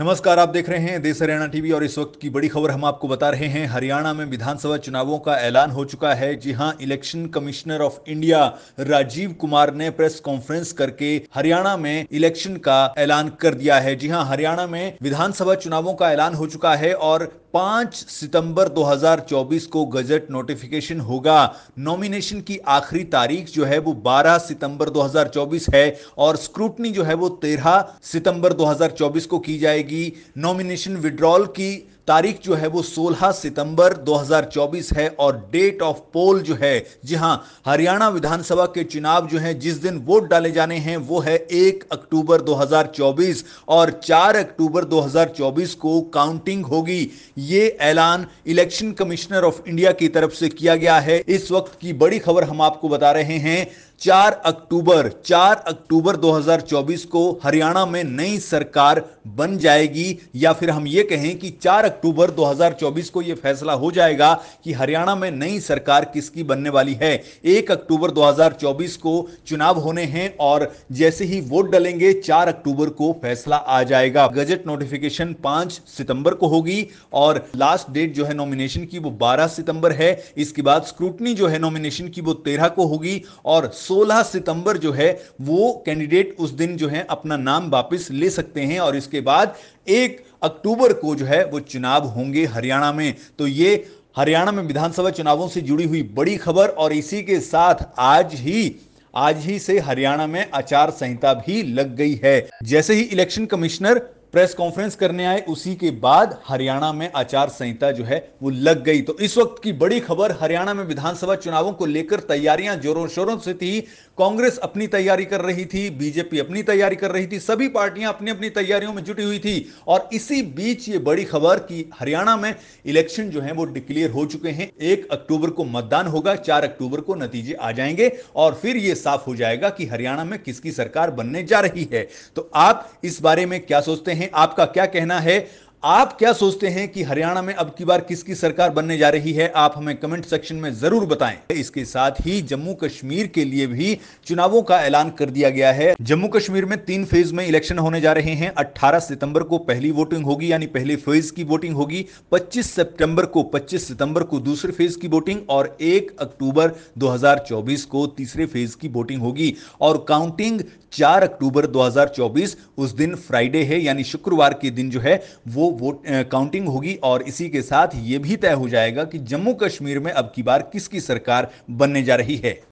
नमस्कार आप देख रहे हैं देश हरियाणा टीवी और इस वक्त की बड़ी खबर हम आपको बता रहे हैं हरियाणा में विधानसभा चुनावों का ऐलान हो चुका है जी हां election commissioner of India Rajiv Kumar ने प्रेस कॉन्फ्रेंस करके हरियाणा में इलेक्शन का ऐलान कर दिया है जी हां हरियाणा में विधानसभा चुनावों का ऐलान हो चुका है और पांच सितंबर 2024 को गजट नोटिफिकेशन होगा नॉमिनेशन की आखिरी तारीख जो है वो 12 सितंबर 2024 है और स्क्रूटनी जो है वो 13 सितंबर 2024 को की जाएगी जाएगी नॉमिनेशन विड्रॉल की तारीख जो है वो 16 सितंबर 2024 है और डेट ऑफ पोल जो है जी हाँ हरियाणा विधानसभा के चुनाव जो है जिस दिन वोट डाले जाने हैं वो है 1 अक्टूबर 2024 और 4 अक्टूबर 2024 को काउंटिंग होगी ये ऐलान इलेक्शन कमिश्नर ऑफ इंडिया की तरफ से किया गया है इस वक्त की बड़ी खबर हम आपको बता रहे हैं चार अक्टूबर चार अक्टूबर 2024 को हरियाणा में नई सरकार बन जाएगी या फिर हम ये कहें कि चार अक्टूबर 2024 को ये फैसला हो जाएगा कि हरियाणा में नई सरकार किसकी बनने वाली है एक अक्टूबर 2024 को चुनाव होने हैं और जैसे ही वोट डलेंगे चार अक्टूबर को फैसला आ जाएगा गजट नोटिफिकेशन पांच सितंबर को होगी और लास्ट डेट जो है नॉमिनेशन की वो बारह सितंबर है इसके बाद स्क्रूटनी जो है नॉमिनेशन की वो तेरह को होगी और 16 सितंबर जो है वो कैंडिडेट उस दिन जो है अपना नाम वापस ले सकते हैं और इसके बाद एक अक्टूबर को जो है वो चुनाव होंगे हरियाणा में तो ये हरियाणा में विधानसभा चुनावों से जुड़ी हुई बड़ी खबर और इसी के साथ आज ही आज ही से हरियाणा में आचार संहिता भी लग गई है जैसे ही इलेक्शन कमिश्नर प्रेस कॉन्फ्रेंस करने आए उसी के बाद हरियाणा में आचार संहिता जो है वो लग गई तो इस वक्त की बड़ी खबर हरियाणा में विधानसभा चुनावों को लेकर तैयारियां जोरों शोरों से थी कांग्रेस अपनी तैयारी कर रही थी बीजेपी अपनी तैयारी कर रही थी सभी पार्टियां अपनी अपनी तैयारियों में जुटी हुई थी और इसी बीच ये बड़ी खबर की हरियाणा में इलेक्शन जो है वो डिक्लेयर हो चुके हैं एक अक्टूबर को मतदान होगा चार अक्टूबर को नतीजे आ जाएंगे और फिर यह साफ हो जाएगा कि हरियाणा में किसकी सरकार बनने जा रही है तो आप इस बारे में क्या सोचते हैं हैं आपका क्या कहना है आप क्या सोचते हैं कि हरियाणा में अब की बार किसकी सरकार बनने जा रही है आप हमें कमेंट सेक्शन में जरूर बताएं इसके साथ ही जम्मू कश्मीर के लिए भी चुनावों का ऐलान कर दिया गया है जम्मू कश्मीर में तीन फेज में इलेक्शन होने जा रहे हैं 18 सितंबर को पहली वोटिंग होगी यानी पहले फेज की वोटिंग होगी पच्चीस सितंबर को पच्चीस सितंबर को दूसरे फेज की वोटिंग और एक अक्टूबर दो को तीसरे फेज की वोटिंग होगी और काउंटिंग चार अक्टूबर दो उस दिन फ्राइडे है यानी शुक्रवार के दिन जो है वो वोट काउंटिंग होगी और इसी के साथ ये भी तय हो जाएगा कि जम्मू कश्मीर में अब की बार किसकी सरकार बनने जा रही है